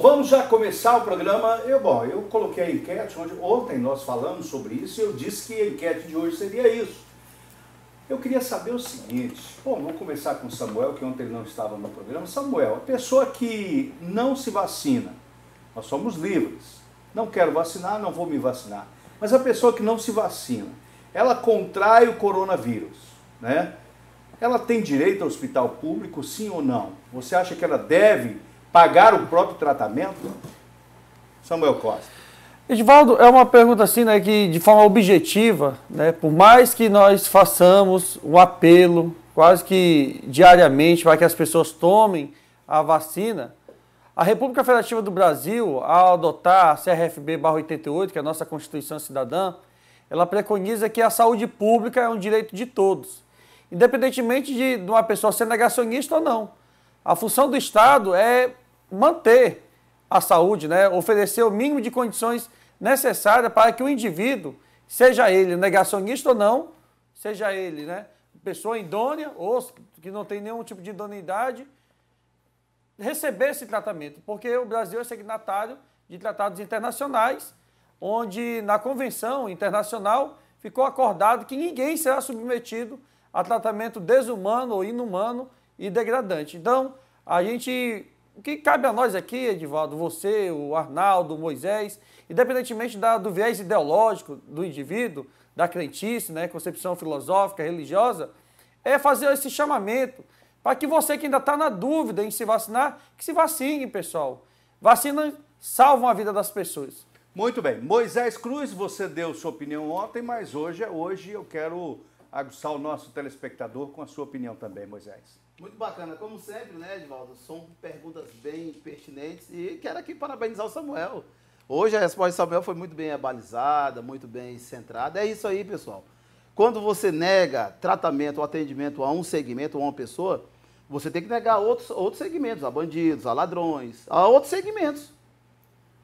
Vamos já começar o programa. Eu, bom, eu coloquei a enquete onde ontem nós falamos sobre isso e eu disse que a enquete de hoje seria isso. Eu queria saber o seguinte. Bom, vou começar com o Samuel, que ontem ele não estava no programa. Samuel, a pessoa que não se vacina, nós somos livres. Não quero vacinar, não vou me vacinar. Mas a pessoa que não se vacina, ela contrai o coronavírus, né? Ela tem direito ao hospital público, sim ou não? Você acha que ela deve pagar o próprio tratamento? Samuel Costa. Edvaldo, é uma pergunta assim, né, que de forma objetiva, né, por mais que nós façamos um apelo quase que diariamente para que as pessoas tomem a vacina, a República Federativa do Brasil, ao adotar a CRFB 88, que é a nossa Constituição Cidadã, ela preconiza que a saúde pública é um direito de todos, independentemente de uma pessoa ser negacionista ou não. A função do Estado é manter a saúde, né? oferecer o mínimo de condições necessárias para que o indivíduo, seja ele negacionista ou não, seja ele né? pessoa idônea ou que não tem nenhum tipo de idoneidade, receber esse tratamento, porque o Brasil é signatário de tratados internacionais, onde na Convenção Internacional ficou acordado que ninguém será submetido a tratamento desumano ou inumano e degradante. Então, a gente o que cabe a nós aqui, Edivaldo, você, o Arnaldo, o Moisés, independentemente da, do viés ideológico do indivíduo, da crentice, né, concepção filosófica, religiosa, é fazer esse chamamento para que você que ainda está na dúvida em se vacinar, que se vacine, pessoal. Vacina salvam a vida das pessoas. Muito bem. Moisés Cruz, você deu sua opinião ontem, mas hoje, é, hoje eu quero aguçar o nosso telespectador com a sua opinião também, Moisés. Muito bacana, como sempre, né, Edvaldo? São perguntas bem pertinentes e quero aqui parabenizar o Samuel. Hoje a resposta do Samuel foi muito bem abalizada, muito bem centrada. É isso aí, pessoal. Quando você nega tratamento ou atendimento a um segmento ou a uma pessoa, você tem que negar outros, outros segmentos, a bandidos, a ladrões, a outros segmentos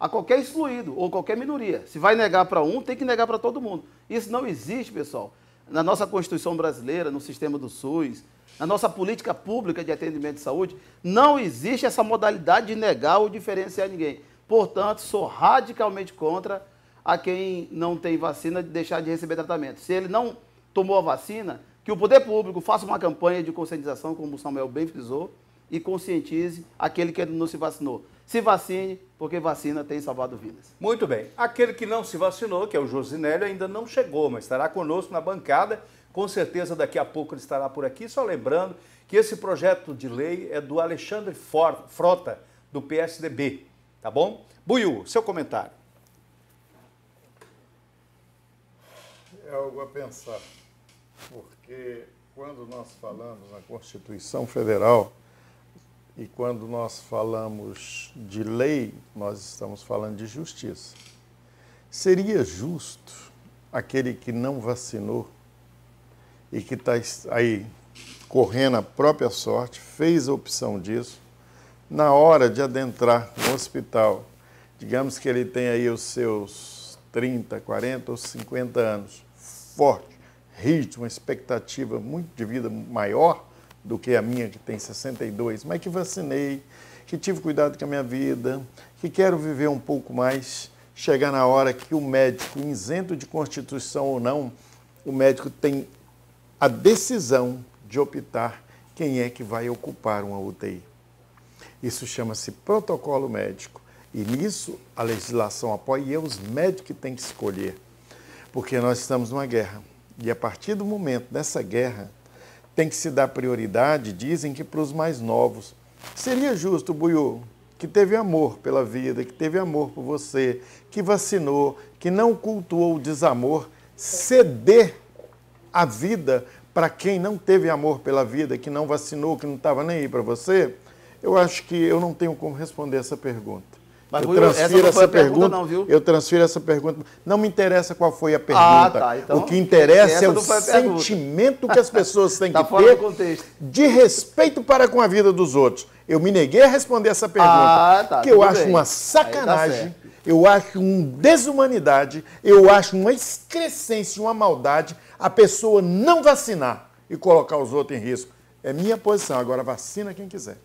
a qualquer excluído ou qualquer minoria. Se vai negar para um, tem que negar para todo mundo. Isso não existe, pessoal na nossa Constituição brasileira, no sistema do SUS, na nossa política pública de atendimento de saúde, não existe essa modalidade de negar ou diferenciar ninguém. Portanto, sou radicalmente contra a quem não tem vacina de deixar de receber tratamento. Se ele não tomou a vacina, que o poder público faça uma campanha de conscientização, como o Samuel bem frisou, e conscientize aquele que não se vacinou. Se vacine, porque vacina tem salvado vidas. Muito bem. Aquele que não se vacinou, que é o Josinélio, ainda não chegou, mas estará conosco na bancada. Com certeza daqui a pouco ele estará por aqui. Só lembrando que esse projeto de lei é do Alexandre Frota, do PSDB. Tá bom? Buiu, seu comentário. É algo a pensar, porque quando nós falamos na Constituição Federal e quando nós falamos de lei, nós estamos falando de justiça. Seria justo aquele que não vacinou e que está aí correndo a própria sorte, fez a opção disso, na hora de adentrar no hospital, digamos que ele tem aí os seus 30, 40 ou 50 anos, forte, ritmo, expectativa muito de vida maior, do que a minha que tem 62, mas que vacinei, que tive cuidado com a minha vida, que quero viver um pouco mais, chegar na hora que o médico, isento de constituição ou não, o médico tem a decisão de optar quem é que vai ocupar uma UTI. Isso chama-se protocolo médico. E nisso a legislação apoia e é os médicos que têm que escolher. Porque nós estamos numa guerra. E a partir do momento dessa guerra, tem que se dar prioridade, dizem que para os mais novos. Seria justo, Buiú, que teve amor pela vida, que teve amor por você, que vacinou, que não cultuou o desamor, ceder a vida para quem não teve amor pela vida, que não vacinou, que não estava nem aí para você? Eu acho que eu não tenho como responder essa pergunta. Mas eu transfiro essa, essa pergunta, pergunta, não, viu? Eu transfiro essa pergunta. Não me interessa qual foi a ah, pergunta. Ah, tá, então, o que interessa é o sentimento que as pessoas têm tá que ter de respeito para com a vida dos outros. Eu me neguei a responder essa pergunta, ah, tá, que eu acho bem. uma tá sacanagem, tá eu acho uma desumanidade, eu acho uma excrescência, uma maldade a pessoa não vacinar e colocar os outros em risco. É minha posição. Agora vacina quem quiser.